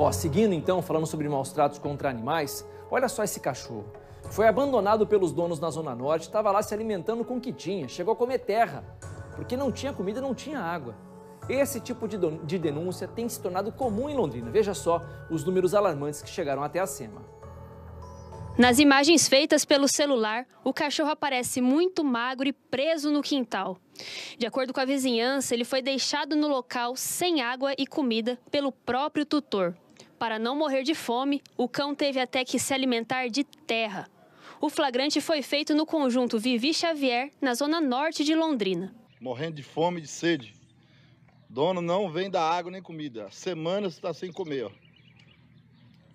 Ó, seguindo então, falando sobre maus tratos contra animais, olha só esse cachorro. Foi abandonado pelos donos na Zona Norte, estava lá se alimentando com o que tinha, chegou a comer terra, porque não tinha comida, não tinha água. Esse tipo de, de denúncia tem se tornado comum em Londrina. Veja só os números alarmantes que chegaram até a SEMA. Nas imagens feitas pelo celular, o cachorro aparece muito magro e preso no quintal. De acordo com a vizinhança, ele foi deixado no local sem água e comida pelo próprio tutor. Para não morrer de fome, o cão teve até que se alimentar de terra. O flagrante foi feito no conjunto Vivi Xavier, na zona norte de Londrina. Morrendo de fome e de sede. Dono não vem da água nem comida. semanas está sem comer. Ó.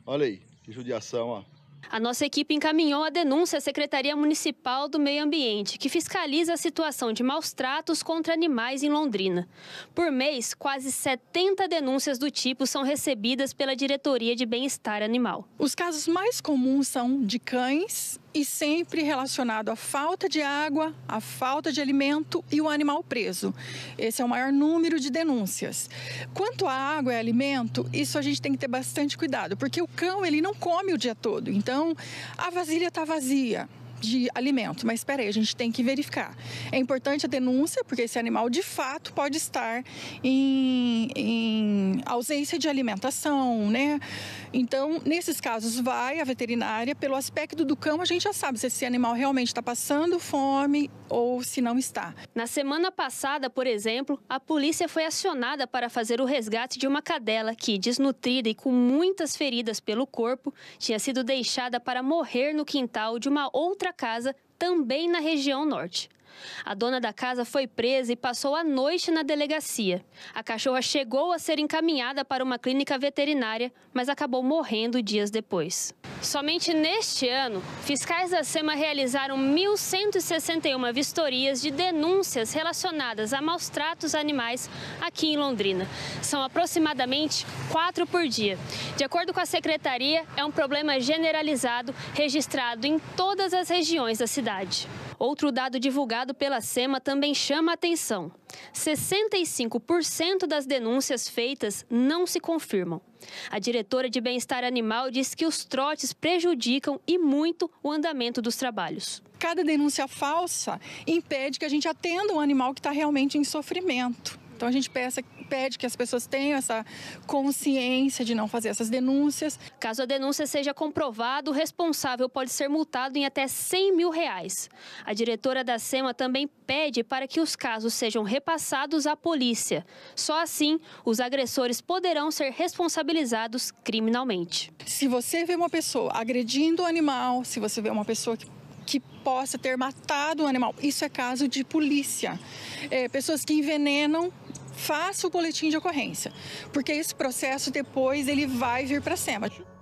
Olha aí, que judiação, ó. A nossa equipe encaminhou a denúncia à Secretaria Municipal do Meio Ambiente, que fiscaliza a situação de maus tratos contra animais em Londrina. Por mês, quase 70 denúncias do tipo são recebidas pela Diretoria de Bem-Estar Animal. Os casos mais comuns são de cães e sempre relacionado à falta de água, à falta de alimento e o animal preso. Esse é o maior número de denúncias. Quanto à água e alimento, isso a gente tem que ter bastante cuidado, porque o cão ele não come o dia todo. Então, a vasilha está vazia de alimento. Mas espera aí, a gente tem que verificar. É importante a denúncia, porque esse animal de fato pode estar em, em ausência de alimentação, né? Então, nesses casos, vai a veterinária. Pelo aspecto do cão, a gente já sabe se esse animal realmente está passando fome ou se não está. Na semana passada, por exemplo, a polícia foi acionada para fazer o resgate de uma cadela que, desnutrida e com muitas feridas pelo corpo, tinha sido deixada para morrer no quintal de uma outra casa, também na região norte. A dona da casa foi presa e passou a noite na delegacia. A cachorra chegou a ser encaminhada para uma clínica veterinária, mas acabou morrendo dias depois. Somente neste ano, fiscais da SEMA realizaram 1.161 vistorias de denúncias relacionadas a maus tratos animais aqui em Londrina. São aproximadamente quatro por dia. De acordo com a secretaria, é um problema generalizado registrado em todas as regiões da cidade. Outro dado divulgado pela SEMA também chama a atenção. 65% das denúncias feitas não se confirmam. A diretora de Bem-Estar Animal diz que os trotes prejudicam e muito o andamento dos trabalhos. Cada denúncia falsa impede que a gente atenda um animal que está realmente em sofrimento. Então a gente peça, pede que as pessoas tenham essa consciência de não fazer essas denúncias. Caso a denúncia seja comprovada, o responsável pode ser multado em até 100 mil reais. A diretora da SEMA também pede para que os casos sejam repassados à polícia. Só assim, os agressores poderão ser responsabilizados criminalmente. Se você vê uma pessoa agredindo o um animal, se você vê uma pessoa que que possa ter matado o animal. Isso é caso de polícia. É, pessoas que envenenam faça o boletim de ocorrência, porque esse processo depois ele vai vir para cima.